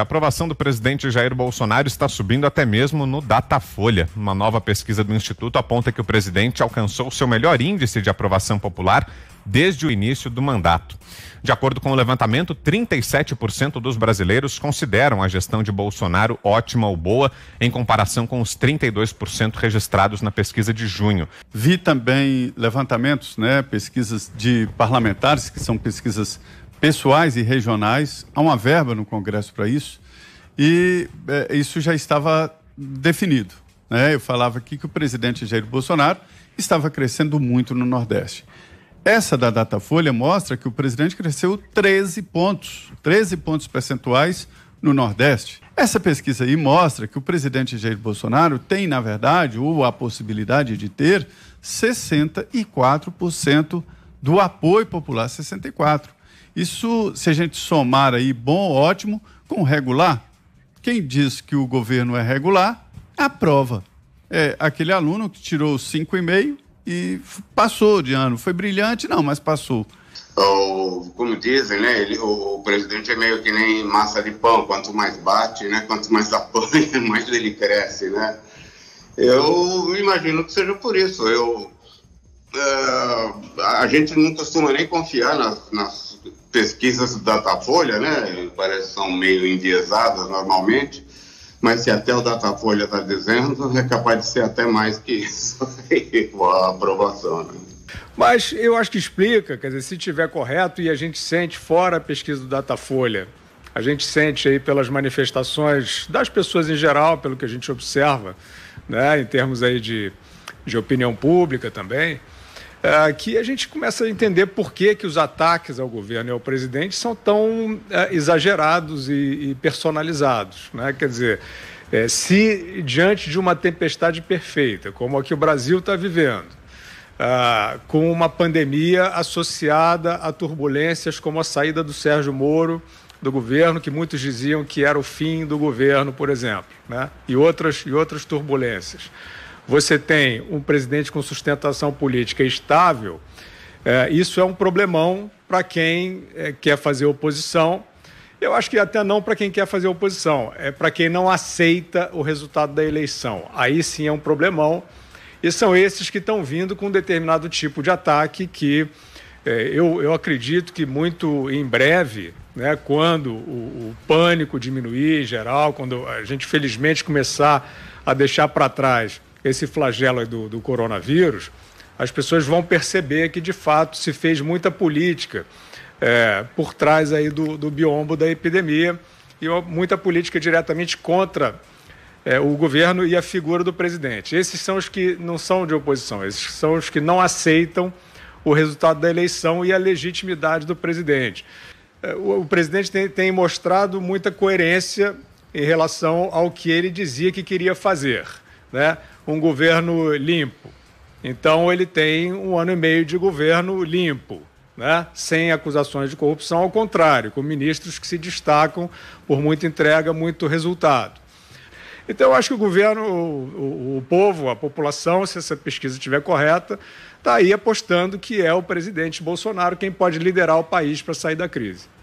A aprovação do presidente Jair Bolsonaro está subindo até mesmo no Datafolha. Uma nova pesquisa do Instituto aponta que o presidente alcançou seu melhor índice de aprovação popular desde o início do mandato. De acordo com o levantamento, 37% dos brasileiros consideram a gestão de Bolsonaro ótima ou boa, em comparação com os 32% registrados na pesquisa de junho. Vi também levantamentos, né, pesquisas de parlamentares, que são pesquisas pessoais e regionais. Há uma verba no Congresso para isso e é, isso já estava definido. Né? Eu falava aqui que o presidente Jair Bolsonaro estava crescendo muito no Nordeste. Essa da Datafolha mostra que o presidente cresceu 13 pontos, 13 pontos percentuais no Nordeste. Essa pesquisa aí mostra que o presidente Jair Bolsonaro tem, na verdade, ou a possibilidade de ter 64% do apoio popular, 64. Isso, se a gente somar aí bom, ótimo, com regular, quem diz que o governo é regular, aprova. É aquele aluno que tirou 5,5 e passou de ano. Foi brilhante, não, mas passou. como dizem, né, ele, o, o, presidente é meio que nem massa de pão, quanto mais bate, né, quanto mais apanha, mais ele cresce, né? Eu imagino que seja por isso. Eu, eh, a gente não costuma nem confiar nas, nas pesquisas do Datafolha, né? Parece que são meio enviesadas normalmente, mas se até o Datafolha está dizendo, é capaz de ser até mais que isso a aprovação, né? Mas eu acho que explica, quer dizer, se tiver correto e a gente sente fora a pesquisa do Datafolha, a gente sente aí pelas manifestações das pessoas em geral, pelo que a gente observa, né, em termos aí de, de opinião pública também, ah, que a gente começa a entender por que, que os ataques ao governo e ao presidente são tão eh, exagerados e, e, personalizados. Né? Quer dizer, é, se diante de uma tempestade perfeita, como a que o Brasil está vivendo, uh, com uma pandemia associada a turbulências como a saída do Sérgio Moro do governo, que muitos diziam que era o fim do governo, por exemplo, né? e, outras, e outras turbulências você tem um presidente com sustentação política estável, é, isso é um problemão para quem é, quer fazer oposição. Eu acho que até não para quem quer fazer oposição, é para quem não aceita o resultado da eleição. Aí sim é um problemão. E são esses que estão vindo com um determinado tipo de ataque que é, eu, eu acredito que muito em breve, né, quando o, o pânico diminuir em geral, quando a gente felizmente começar a deixar para trás esse flagelo do, do coronavírus, as pessoas vão perceber que de fato se fez muita política é, por trás aí do, do biombo da epidemia e muita política diretamente contra é, o governo e a figura do presidente. Esses são os que não são de oposição, esses são os que não aceitam o resultado da eleição e a legitimidade do presidente. É, o, o, presidente tem, tem mostrado muita coerência em relação ao que ele dizia que queria fazer né, um governo limpo. Então ele tem um ano e meio de governo limpo. Né? sem acusações de corrupção, ao contrário, com ministros que se destacam por muita entrega, muito resultado. Então, eu acho que o governo, o, o, o povo, a população, se essa pesquisa estiver correta, está aí apostando que é o presidente Bolsonaro quem pode liderar o país para sair da crise.